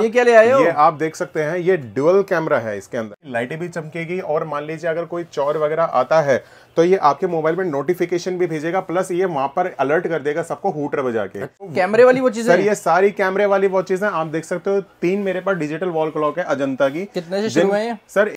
ये क्या ले आए हो ये आप देख सकते हैं ये डुअल कैमरा है इसके अंदर लाइटें भी चमकेगी और मान लीजिए अगर कोई चोर वगैरह आता है तो ये आपके मोबाइल में नोटिफिकेशन भी भेजेगा प्लस ये वहां पर अलर्ट कर देगा सबको हूटर बजा के कैमरे अच्छा, वाली वॉचेज सर ये सारी कैमरे वाली वॉचेज है आप देख सकते हो तीन मेरे पास डिजिटल वॉल क्लॉक है अजंता की कितने से शुरू हैं सर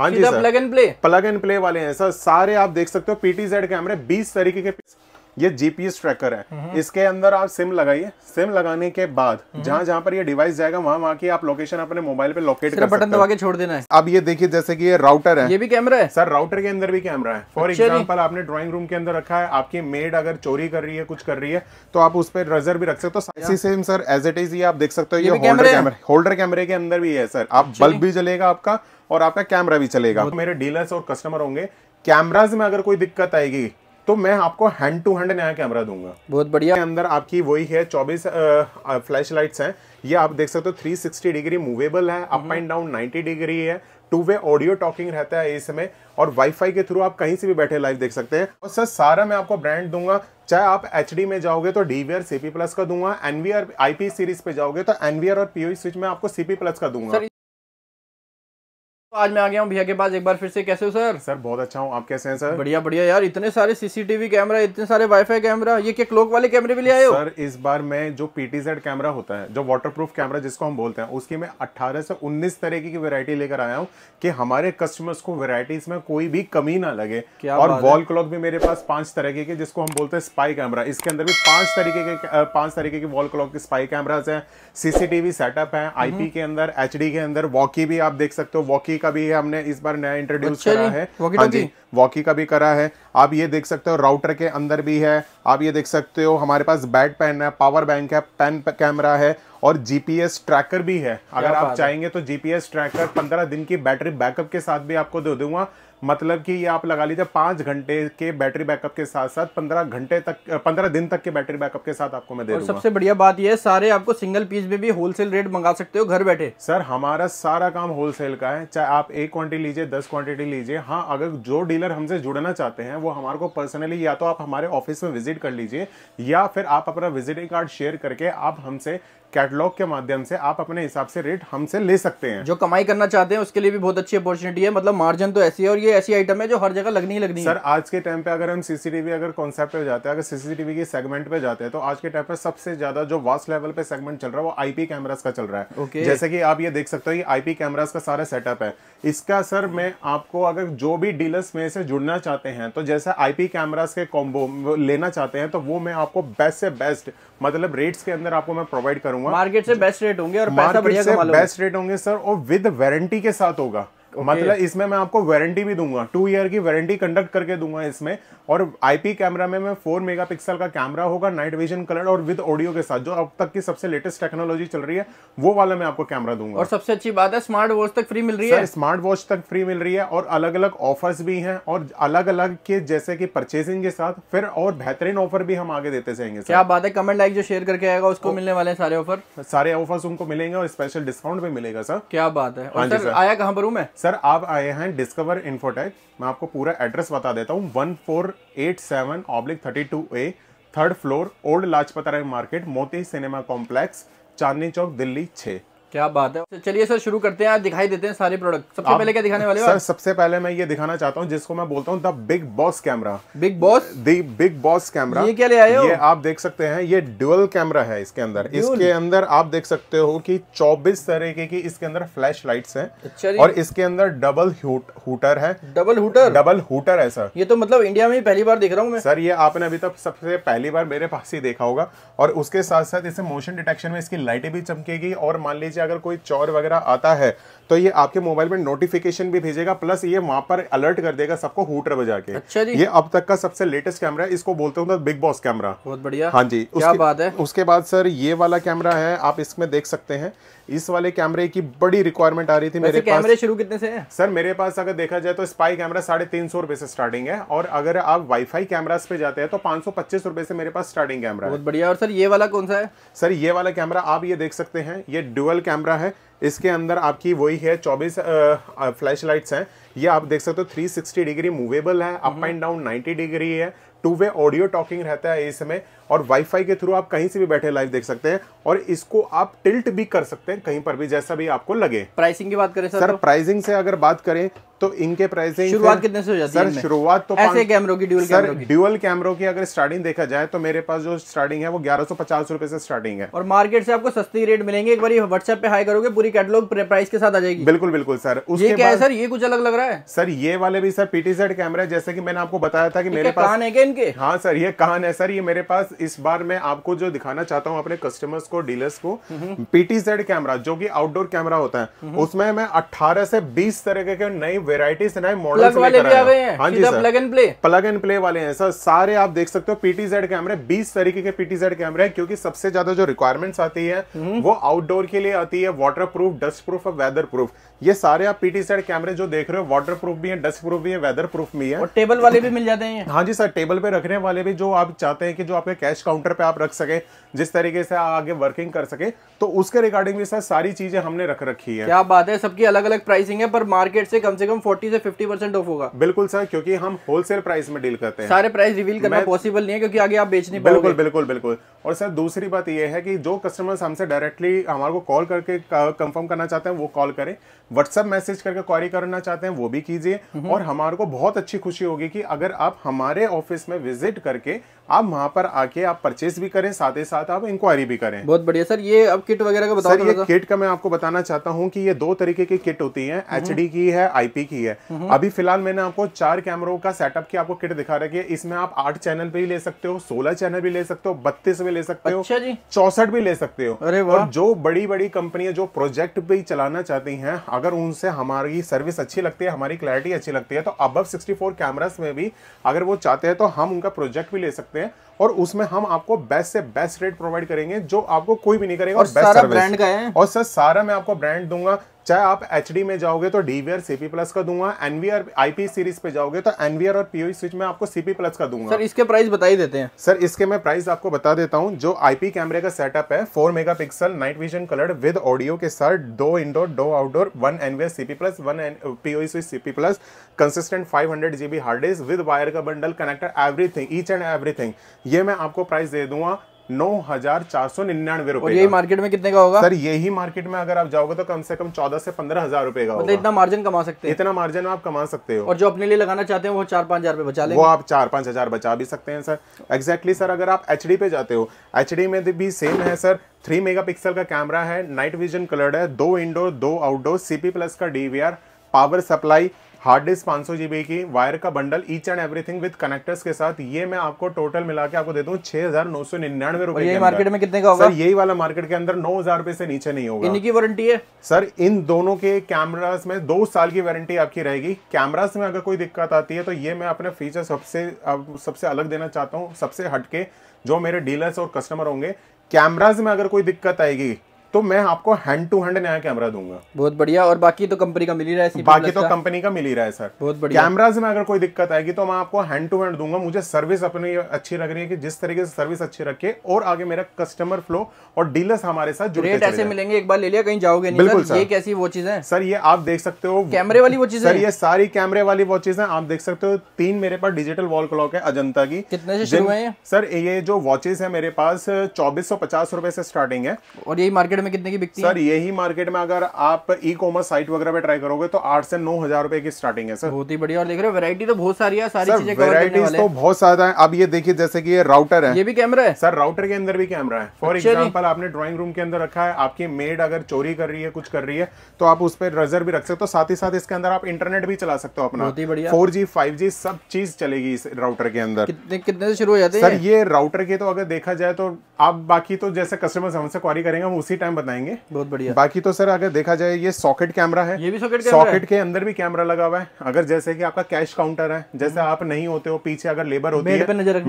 हाँ जी sir plug and play plug and play वाले हैं सर सारे आप देख सकते हो पीटी कैमरे बीस तरीके के ये जीपीएस ट्रैकर है इसके अंदर आप सिम लगाइए सिम लगाने के बाद जहां जहां पर ये डिवाइस जाएगा वहां वहां की आप लोकेशन अपने मोबाइल पे लोकेट कर बटन दबा के छोड़ देना है अब ये देखिए जैसे कि ये राउटर है ये भी कैमरा है सर राउटर के अंदर भी कैमरा है फॉर एग्जाम्पल अच्छा आपने ड्रॉइंग रूम के अंदर रखा है आपकी मेड अगर चोरी कर रही है कुछ कर रही है तो आप उस पर रजर भी रख सकते हो same sir as it is ये आप देख सकते हो ये होल्डर कैमरा होल्डर कैमरे के अंदर भी है सर आप बल्ब अच्छा भी जलेगा आपका और आपका कैमरा भी चलेगा मेरे डीलर्स और कस्टमर होंगे कैमराज में अगर कोई दिक्कत आएगी तो मैं आपको हैंड टू हैंड नया कैमरा दूंगा बहुत बढ़िया अंदर आपकी वही है चौबीस फ्लैश लाइट्स हैं ये आप देख सकते हो 360 डिग्री मूवेबल है अप एंड डाउन 90 डिग्री है टू वे ऑडियो टॉकिंग रहता है इसमें और वाईफाई के थ्रू आप कहीं से भी बैठे लाइव देख सकते हैं और सर सारा मैं आपको ब्रांड दूंगा चाहे आप एच में जाओगे तो D V R CP plus का दूंगा एनवीआर आईपी सीरीज पे जाओगे तो एनवीआर और पीओ स्विच e में आपको सीपी प्लस का दूंगा तो आज मैं आ गया हूँ भैया के पास एक बार फिर से कैसे हो सर सर बहुत अच्छा हूँ आप कैसे हैं सर बढ़िया बढ़िया यार इतने सारे सीसीटीवी कैमरा इतने सारे वाईफाई कैमरा ये क्या क्लोक वाले कैमरे भी ले आए हो सर इस बार मैं जो पीटीजेड कैमरा होता है जो वाटरप्रूफ कैमरा जिसको हम बोलते हैं उसकी मैं अट्ठारह से उन्नीस तरीके की वेरायटी लेकर आया हूँ की हमारे कस्टमर्स को वेरायटीज में कोई भी कमी ना लगे और वॉल क्लॉक भी मेरे पास पांच तरीके के जिसको हम बोलते हैं स्पाई कैमरा इसके अंदर भी पांच तरीके के पांच तरीके के वॉल क्लॉक के स्पाई कैमराज है सीसीटीवी सेटअप है आईपी के अंदर एच के अंदर वॉकी भी आप देख सकते हो वॉकी का भी हमने इस बार नया इंट्रोड्यूस अच्छा करा है हाँ जी वॉकी का भी करा है आप ये देख सकते हो राउटर के अंदर भी है आप ये देख सकते हो हमारे पास बैट पेन है पावर बैंक है पेन कैमरा है और जीपीएस ट्रैकर भी है अगर आप चाहेंगे तो जीपीएस ट्रैकर पंद्रह दिन की बैटरी बैकअप के साथ भी आपको दे दूंगा मतलब कि ये आप लगा लीजिए पाँच घंटे के बैटरी बैकअप के साथ साथ पंद्रह घंटे तक पंद्रह दिन तक के बैटरी बैकअप के साथ आपको मैं दे सबसे बढ़िया बात यह है सारे आपको सिंगल पीस में भी होलसेल रेट मंगा सकते हो घर बैठे सर हमारा सारा काम होलसेल का है चाहे आप एक क्वांटिटी लीजिए दस क्वांटिटी लीजिए हाँ अगर जो डीलर हमसे जुड़ना चाहते हैं वो हमारे को पर्सनली या तो आप हमारे ऑफिस में विजिट कर लीजिए या फिर आप अपना विजिटिंग कार्ड शेयर करके आप हमसे कैटलॉग के माध्यम से आप अपने हिसाब से रेट हमसे ले सकते हैं जो कमाई करना चाहते हैं उसके लिए भी बहुत अच्छी अपॉर्चुनिटी है मतलब मार्जिन तो ऐसी है और ये ये ऐसी आइटम है जो हर जगह लगनी ही लगनी सर है सर आज के टाइम पे अगर हम सीसीटीवी अगर कॉन्सेप्ट पे जाते हैं अगर सीसीटीवी के सेगमेंट पे जाते हैं तो आज के टाइम पे सबसे ज्यादा जो वास्ट लेवल पे सेगमेंट चल रहा है वो आईपी कैमरास का चल रहा है okay. जैसे कि आप ये देख सकते हो कि आईपी कैमरास का सारा सेटअप है इसका सर मैं आपको अगर जो भी डीलर्स में से जुड़ना चाहते हैं तो जैसे आईपी कैमरास के कॉम्बो लेना चाहते हैं तो वो मैं आपको बेस्ट से बेस्ट मतलब रेट्स के अंदर आपको मैं प्रोवाइड करूंगा मार्केट से बेस्ट रेट होंगे और मार्केट से बेस्ट रेट होंगे सर और विद वारंटी के साथ होगा okay. मतलब इसमें मैं आपको वारंटी भी दूंगा टू ईयर की वारंटी कंडक्ट करके दूंगा इसमें और आईपी कैमरा में मैं फोर मेगापिक्सल का कैमरा होगा नाइट विजन कलर और विद ऑडियो के साथ जो अब तक की सबसे लेटेस्ट टेक्नोलॉजी चल रही है वो वाला मैं आपको कैमरा दूंगा और सबसे अच्छी बात है स्मार्ट वॉच तक फ्री मिल रही है स्मार्ट वॉच तक फ्री मिल रही है और अलग अलग ऑफर्स भी हैं और अलग अलग के जैसे की परचेसिंग के साथ फिर और बेहतरीन ऑफर भी हम आगे देते जाएंगे क्या बात है कमेंट लाइक जो शेयर करके आएगा उसको मिलने वाले सारे ऑफर सारे ऑफर्स उनको मिलेंगे और स्पेशल डिस्काउंट भी मिलेगा सर क्या बात है हाँ आया कहाँ पर हूँ मैं सर आप आए हैं डिस्कवर इन्फोटेक मैं आपको पूरा एड्रेस बता देता हूँ one four eight seven oblique thirty two A third floor old Lajpat Rai market Moti cinema complex Chandni Chowk Delhi छः क्या बात है चलिए सर शुरू करते हैं आज दिखाई देते हैं सारे प्रोडक्ट सबसे पहले क्या दिखाने वाले सर सबसे पहले मैं ये दिखाना चाहता हूँ जिसको मैं बोलता हूँ the big boss camera big boss the big boss camera ये क्या ले आए हो ये आप देख सकते हैं ये डुअल कैमरा है इसके अंदर इसके अंदर आप देख सकते हो कि चौबीस तरीके की इसके अंदर फ्लैश लाइट है अच्छा और इसके अंदर डबल हुटर है डबल हुटर डबल हुटर है सर ये तो मतलब इंडिया में पहली बार देख रहा हूँ सर ये आपने अभी तक सबसे पहली बार मेरे पास ही देखा होगा और उसके साथ साथ इसे मोशन डिटेक्शन में इसकी लाइटें भी चमकेगी और मान लीजिए अगर कोई चोर वगैरह आता है तो ये आपके मोबाइल में नोटिफिकेशन भी भेजेगा प्लस ये वहां पर अलर्ट कर देगा सबको हूटर बजा के अच्छा ये अब तक का सबसे लेटेस्ट कैमरा है इसको बोलते हैं तो बिग बॉस कैमरा बहुत बढ़िया हाँ जी क्या उसके, बात है उसके बाद सर ये वाला कैमरा है आप इसमें देख सकते हैं इस वाले कैमरे की बड़ी रिक्वायरमेंट आ रही थी मेरे कैमरे शुरू कितने से है सर मेरे पास अगर देखा जाए तो स्पाई कैमरा साढ़े तीन सौ रुपए से स्टार्टिंग है और अगर आप वाईफाई कैमरास पे जाते हैं तो पांच सौ पच्चीस रुपए से मेरे पास स्टार्टिंग कैमरा बहुत बढ़िया और सर ये वाला कौन सा है सर ये वाला कैमरा आप ये देख सकते हैं ये डुअल कैमरा कैमरा है इसके अंदर आपकी वही है 24 फ्लैश लाइट्स हैं ये आप देख सकते हो 360 डिग्री मूवेबल है अप एंड डाउन 90 डिग्री है टू वे ऑडियो टॉकिंग रहता है इसमें और वाईफाई के थ्रू आप कहीं से भी बैठे लाइव देख सकते हैं और इसको आप टिल्ट भी कर सकते हैं कहीं पर भी जैसा भी आपको लगे प्राइसिंग की बात करें सर, सर तो? प्राइसिंग से अगर बात करें तो इनके प्राइसिंग शुरुआत कितने से हो जाती है सर शुरुआत तो ऐसे कैमरों की ड्यूल सर ड्यूअल कैमरों की अगर स्टार्टिंग देखा जाए तो मेरे पास जो स्टार्टिंग है वो ग्यारह सौ पचास रुपए से स्टार्टिंग है और मार्केट से आपको सस्ती रेट मिलेंगे एक बार व्हाट्सएप पे हाई करोगे पूरी कैटलॉग प्राइस के साथ आ जाएगी बिल्कुल बिल्कुल सर उसके क्या है सर ये कुछ अलग लग रहा है सर ये वाले भी सर पीटीजेड कैमरा जैसे की मैंने आपको बताया था की मेरे पास कान है इनके हाँ सर ये कान है सर ये मेरे पास इस बार मैं आपको जो दिखाना चाहता हूँ अपने कस्टमर्स को डीलर्स को पीटीजेड कैमरा जो कि आउटडोर कैमरा होता है उसमें मैं 18 से 20 तरह के नई वेराइटीज नए मॉडल हाँ जी sir plug and play plug and play वाले हैं सर सारे आप देख सकते हो पीटीजेड कैमरे बीस तरीके के पीटीजेड कैमरे हैं क्योंकि सबसे ज्यादा जो रिक्वायरमेंट्स आती है हम्म। वो आउटडोर के लिए आती है वाटर प्रूफ डस्ट प्रूफ और वेदर प्रूफ ये सारे आप पीटीजेड कैमरे जो देख रहे हो वाटर प्रूफ भी है डस्ट प्रूफ भी है वेदर प्रूफ भी है और टेबल वाले भी मिल जाते हैं हाँ जी सर टेबल पे रखने वाले भी जो आप चाहते हैं कि जो आपके कैश कैश काउंटर पे आप रख सकें जिस तरीके से आगे वर्किंग कर सके तो उसके रिगार्डिंग भी सर सारी चीजें हमने रख रखी है क्या बात है सबकी अलग अलग प्राइसिंग है पर मार्केट से कम से कम फोर्टी से फिफ्टी परसेंट ऑफ होगा बिल्कुल सर क्योंकि हम होलसेल प्राइस में डील करते हैं सारे प्राइस रिवील करना पॉसिबल नहीं है क्योंकि आगे आप बेचने बिल्कुल बिल्कुल बिल्कुल और सर दूसरी बात यह है कि जो कस्टमर्स हमसे डायरेक्टली हमारे को कॉल करके कंफर्म करना चाहते हैं वो कॉल करें व्हाट्सअप मैसेज करके क्वारी करना चाहते हैं वो भी कीजिए और हमारे को बहुत अच्छी खुशी होगी कि अगर आप हमारे ऑफिस में विजिट करके आप वहाँ पर आके आप परचेज भी करें साथ ही साथ आप इंक्वायरी भी करें बहुत बढ़िया सर ये अब किट वगैरह का बता सर ये किट का मैं आपको बताना चाहता हूँ कि ये दो तरीके की किट होती है एच की है आईपी की है अभी फिलहाल मैंने आपको चार कैमरों का सेटअप की आपको किट दिखा रखी है इसमें आप आठ चैनल भी ले सकते हो सोलह चैनल भी ले सकते हो बत्तीस भी में ले सकते अच्छा हो चौसठ भी ले सकते हो अरे और जो बड़ी बड़ी कंपनियां जो प्रोजेक्ट भी चलाना चाहती हैं अगर उनसे हमारी सर्विस अच्छी लगती है हमारी क्लैरिटी अच्छी लगती है तो अब सिक्सटी कैमरास में भी अगर वो चाहते हैं तो हम उनका प्रोजेक्ट भी ले सकते हैं और उसमें हम आपको बेस्ट से बेस्ट रेट प्रोवाइड करेंगे जो आपको कोई भी नहीं करेगा और, बेस्ट सारा ब्रांड का है और सर सारा मैं आपको ब्रांड दूंगा चाहे आप एच में जाओगे तो डीवीआर सीपी प्लस का दूंगा एनवीआर आईपी सीरीज पे जाओगे तो एनवीआर और पीओ स्विच में आपको सीपी प्लस का दूंगा सर इसके प्राइस बताई देते हैं सर इसके मैं प्राइस आपको बता देता हूँ जो आईपी कैमरे का सेटअप है four megapixel night vision colour with audio के साथ दो इंडोर दो outdoor one NVR CP plus one PoE switch CP plus consistent five hundred GB hard disk with wire का bundle connector everything each and everything ये मैं आपको price दे दूंगा नौ हजार चार सौ निन्यानवे रुपए यही मार्केट में कितने का होगा सर यही मार्केट में अगर आप जाओगे तो कम से कम चौदह से पंद्रह हजार रुपए का मतलब इतना मार्जिन कमा सकते हैं इतना मार्जिन आप कमा सकते हो और जो अपने लिए लगाना चाहते हैं वो चार पाँच हजार बचा लेंगे वो आप चार पांच हजार बचा भी सकते हैं सर एग्जैक्टली exactly, सर अगर आप एच पे जाते हो एच में भी सेम है सर थ्री मेगा का कैमरा है नाइट विजन कलर्ड है दो इंडोर दो आउटडोर सीपी प्लस का DVR power supply hard disk पांच सौ की वायर का bundle each and everything with connectors के साथ ये मैं आपको टोटल मिला के आपको दे दूँ छह हजार नौ सौ निन्यानवे रुपए मार्केट में कितने का होगा सर यही वाला मार्केट के अंदर नौ हजार रुपए से नीचे नहीं होगा इनकी वारंटी है सर इन दोनों के कैमराज में दो साल की वारंटी आपकी रहेगी कैमराज में अगर कोई दिक्कत आती है तो ये मैं अपने फीचर सबसे सबसे अलग देना चाहता हूँ सबसे हटके जो मेरे डीलर्स और कस्टमर होंगे कैमराज में अगर कोई दिक्कत आएगी तो मैं आपको हैंड टू हैंड नया कैमरा दूंगा बहुत बढ़िया और बाकी तो कंपनी का मिल ही रहा है बाकी तो कंपनी का मिल ही रहा है सर बहुत बढ़िया कैमराज में अगर कोई दिक्कत आएगी तो मैं आपको हैंड टू हैंड दूंगा मुझे सर्विस अपनी अच्छी लग रही है कि जिस तरीके से सर्विस अच्छी रखे और आगे मेरा कस्टमर फ्लो और डीलर्स हमारे साथ जुड़े रेट ऐसे मिलेंगे एक बार ले लिया कहीं जाओगे बिल्कुल सर, ये कैसी वॉचेज सर ये आप देख सकते हो कैमरे वाली वॉचेज सर ये सारी कैमरे वाली वॉचेज है आप देख सकते हो तीन मेरे पास डिजिटल वॉल क्लॉक है अजंता की कितने से शुरू है सर ये जो वॉचेज है मेरे पास चौबीस सौ पचास रुपए से स्टार्टिंग है और यही मार्केट मार्केट में कितने की बिकती सर, है सर यही मार्केट में अगर आप ई कॉमर्स साइट वगैरह पे ट्राई करोगे तो आठ से नौ हजार रुपए की स्टार्टिंग है सर बहुत ही बढ़िया और देख रहे हो वैरायटी तो बहुत सारी है सारी चीजें वैरायटीज तो बहुत ज्यादा है अब ये देखिए जैसे की ये राउटर है ये भी कैमरा है सर राउटर के अंदर भी कैमरा है फॉर एग्जाम्पल आपने ड्रॉइंग रूम के अंदर रखा है आपकी मेड अगर चोरी कर रही है कुछ कर रही है तो आप उस पर रजर भी रख सकते हो साथ ही साथ इसके अंदर आप इंटरनेट भी चला सकते हो अपना बहुत ही बढ़िया फोर जी फाइव जी सब चीज चलेगी इस राउटर के अंदर कितने कितने से शुरू हो जाते हैं सर ये राउटर के तो अगर देखा जाए तो आप बाकी तो जैसे कस्टमर हमसे क्वारी करेंगे हम उसी टाइम हम बताएंगे बहुत बढ़िया बाकी तो सर अगर देखा जाए ये सॉकेट कैमरा है ये भी सॉकेट सॉकेट के अंदर भी कैमरा लगा हुआ है अगर जैसे कि आपका कैश काउंटर है जैसे हम्म। आप नहीं होते हो पीछे अगर लेबर होती है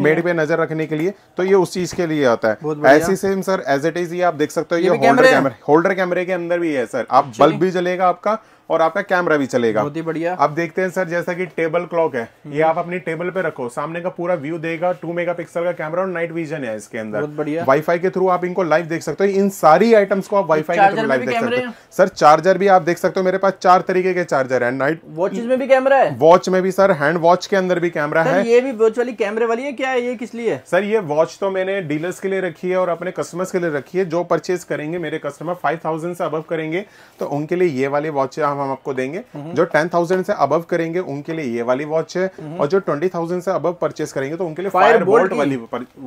मेड पे नजर रखने के लिए तो ये उस चीज के लिए आता है ऐसी same sir as it is ये आप देख सकते हो ये होल्डर कैमरे होल्डर कैमरे के अंदर भी है सर आप बल्ब भी जलेगा आपका और आपका कैमरा भी चलेगा बहुत ही बढ़िया आप देखते हैं सर जैसा कि टेबल क्लॉक है ये हम्म। आप अपनी टेबल पे रखो सामने का पूरा व्यू देगा टू मेगापिक्सल का कैमरा और नाइट विजन है इसके अंदर बहुत बढ़िया वाईफाई के थ्रू आप इनको लाइव देख सकते हो इन सारी आइटम्स को आप वाईफाई के थ्रू लाइव देख सकते हो सर चार्जर भी आप देख सकते हो मेरे पास चार तरीके के चार्जर है नाइट वॉच में भी कैमरा है वॉच में भी सर हैंड वॉच के अंदर भी कैमरा है ये भी वॉच वाली कैमरे वाली है क्या है ये किस लिए सर ये वॉच तो मैंने डीलर्स के लिए रखी है और अपने कस्टमर्स के लिए रखी है जो परचेज करेंगे मेरे कस्टमर फाइव से अब करेंगे तो उनके लिए ये वाले वॉच दाम हम आपको देंगे जो टेन थाउजेंड से अबव करेंगे उनके लिए ये वाली वॉच है और जो ट्वेंटी थाउजेंड से अबव परचेस करेंगे तो उनके लिए फायर बोल्ट वाली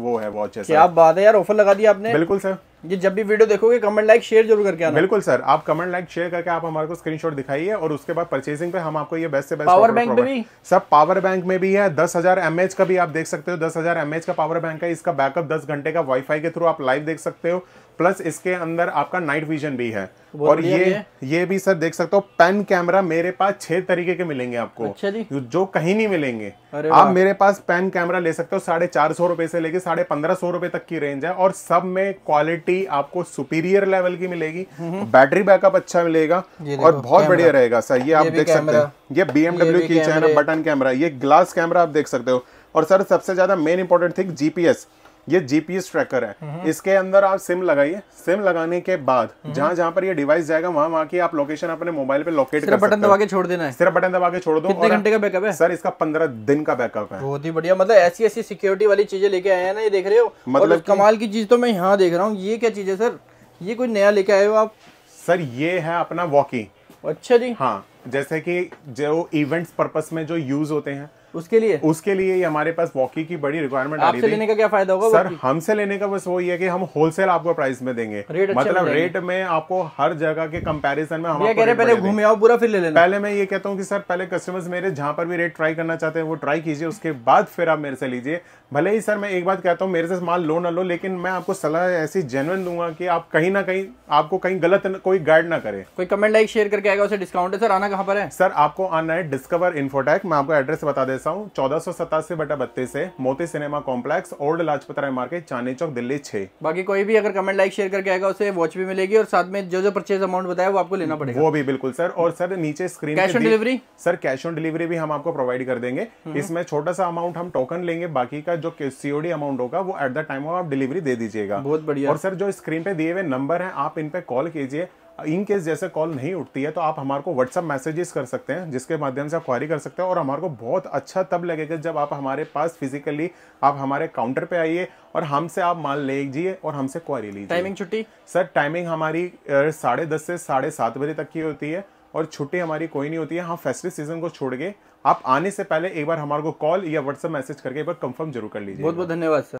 वो है वॉच है क्या बात है यार ऑफर लगा दिया आपने बिल्कुल सर ये जब भी वीडियो देखोगे कमेंट लाइक शेयर जरूर करके आना बिल्कुल सर आप कमेंट लाइक शेयर करके आप हमारे को स्क्रीनशॉट दिखाइए और उसके बाद परचेसिंग पे हम आपको ये बेस्ट से बेस्ट पावर बैंक में भी सब पावर बैंक में भी है दस हजार एमएच का भी आप देख सकते हो दस हजार एमएच का पावर बैंक है इसका बैकअप दस घंटे का वाईफाई के थ्रू आप लाइव देख सकते हो प्लस इसके अंदर आपका नाइट विजन भी है और ये है। ये भी सर देख सकते हो पेन कैमरा मेरे पास छह तरीके के मिलेंगे आपको अच्छा जो कहीं नहीं मिलेंगे आप मेरे पास पेन कैमरा ले सकते हो साढ़े चार सौ रुपए से लेके साढ़े पंद्रह सौ रुपए तक की रेंज है और सब में क्वालिटी आपको सुपीरियर लेवल की मिलेगी बैटरी हम्म। बैकअप अच्छा मिलेगा और बहुत बढ़िया रहेगा सर ये आप देख सकते हो ये बी की बटन कैमरा ये ग्लास कैमरा आप देख सकते हो और सर सबसे ज्यादा मेन इंपॉर्टेंट थिंग जीपीएस ये जीपीएस ट्रैकर है हम्म। इसके अंदर आप सिम लगाइए सिम लगाने के बाद हम्म। जहां जहां पर ये डिवाइस जाएगा वहां वहां की आप लोकेशन अपने मोबाइल पे लोकेट कर बटन दबा के छोड़ देना है सिर्फ बटन दबा के छोड़ दो कितने घंटे का बैकअप है सर इसका पंद्रह दिन का बैकअप है बहुत ही बढ़िया मतलब ऐसी ऐसी सिक्योरिटी वाली चीजें लेके आए हैं ना ये देख रहे हो मतलब कमाल की चीज तो मैं यहाँ देख रहा हूँ ये क्या चीज है सर ये कोई नया लेके आये हो आप सर ये है अपना वॉकिंग अच्छा जी हाँ जैसे कि जो इवेंट्स पर्पस में जो यूज होते हैं उसके लिए उसके लिए ही हमारे पास वॉकी की बड़ी रिक्वायरमेंट आ रही थी लेने का क्या फायदा होगा सर हमसे लेने का बस वो ये कि हम होलसेल आपको प्राइस में देंगे रेट मतलब रेट में आपको हर जगह के कंपैरिजन में हम कह रहे पहले घूमे आओ पूरा फिर ले लेना पहले मैं ये कहता हूँ कि सर पहले कस्टमर्स मेरे जहाँ पर भी रेट ट्राई करना चाहते हैं वो ट्राई कीजिए उसके बाद फिर आप मेरे से लीजिए भले ही सर मैं एक बात कहता हूँ मेरे से माल लो ना लो लेकिन मैं आपको सलाह ऐसी जेनवन दूंगा की आप कहीं ना कहीं आपको कहीं गलत कोई गाइड ना करे कोई कमेंट लाइक शेयर करके आएगा उसे डिस्काउंट है सर आना कहाँ पर है सर आपको आना है डिस्कवर इन्फोटेक मैं आपको एड्रेस बता दे रखता हूँ चौदह सौ सतासी बटा बत्तीस है Moti cinema complex old Lajpat Rai market Chandni Chowk Delhi छे बाकी कोई भी अगर कमेंट लाइक शेयर करके आएगा उसे वॉच भी मिलेगी और साथ में जो जो परचेज अमाउंट बताया वो आपको लेना पड़ेगा वो भी बिल्कुल सर और सर नीचे screen cash on delivery sir cash on delivery भी हम आपको प्रोवाइड कर देंगे हम्म। इसमें छोटा सा अमाउंट हम टोकन लेंगे बाकी का जो सीओडी अमाउंट होगा वो एट द टाइम ऑफ आप डिलीवरी दे दीजिएगा बहुत बढ़िया और सर जो स्क्रीन पे दिए हुए नंबर है आप इन पे कॉल कीजिए इन केस जैसे कॉल नहीं उठती है तो आप हमारे को व्हाट्सअप मैसेजेस कर सकते हैं जिसके माध्यम से आप क्वारी कर सकते हैं और हमारे को बहुत अच्छा तब लगेगा जब आप हमारे पास फिजिकली आप हमारे काउंटर पे आइए और हमसे आप माल लीजिए और हमसे क्वारी लीजिए टाइमिंग छुट्टी सर टाइमिंग हमारी साढ़े दस से साढ़े सात बजे तक की होती है और छुट्टी हमारी कोई नहीं होती है हम फेस्टिव सीजन को छोड़ के आप आने से पहले एक बार हमारे को कॉल या व्हाट्सअप मैसेज करके एक बार कंफर्म जरूर कर लीजिए बहुत बहुत धन्यवाद सर